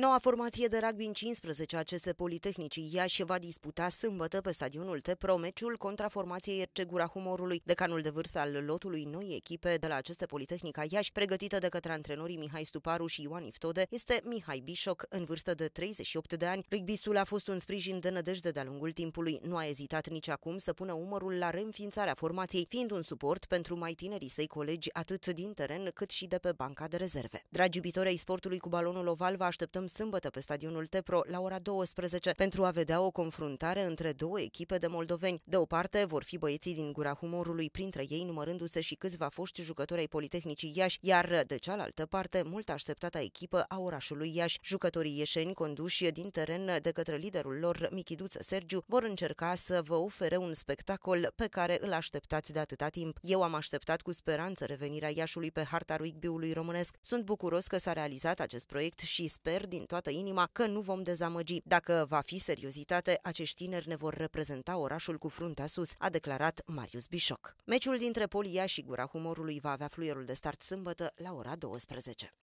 Noua formație de rugby în 15 a CS Politehnicii Iași va disputa sâmbătă pe stadionul Tepro meciul contra formației Ercegura Humorului. Decanul de vârstă al lotului noi echipe de la CS Politehnica Iași, pregătită de către antrenorii Mihai Stuparu și Ioan Iftode, este Mihai Bișoc, în vârstă de 38 de ani. Rugbistul a fost un sprijin de nădejde de-a lungul timpului. Nu a ezitat nici acum să pună umărul la reînființarea formației, fiind un suport pentru mai tinerii săi colegi atât din teren cât și de pe banca de rezerve. Dragi iubitori ai sportului cu balonul oval, vă așteptăm așteptăm sâmbătă pe stadionul Tepro la ora 12 pentru a vedea o confruntare între două echipe de moldoveni. De o parte vor fi băieții din Gura Humorului, printre ei numărându-se și câțiva foști jucători ai Politehnicii Iași, iar de cealaltă parte mult așteptata echipă a orașului Iași. Jucătorii ieșeni conduși din teren de către liderul lor, Michiduță Sergiu, vor încerca să vă ofere un spectacol pe care îl așteptați de atâta timp. Eu am așteptat cu speranță revenirea Iașului pe harta rugby-ului românesc. Sunt bucuros că s-a realizat acest proiect și sper din toată inima că nu vom dezamăgi. Dacă va fi seriozitate, acești tineri ne vor reprezenta orașul cu fruntea sus, a declarat Marius Bișoc. Meciul dintre Polia și Gura Humorului va avea fluierul de start sâmbătă la ora 12.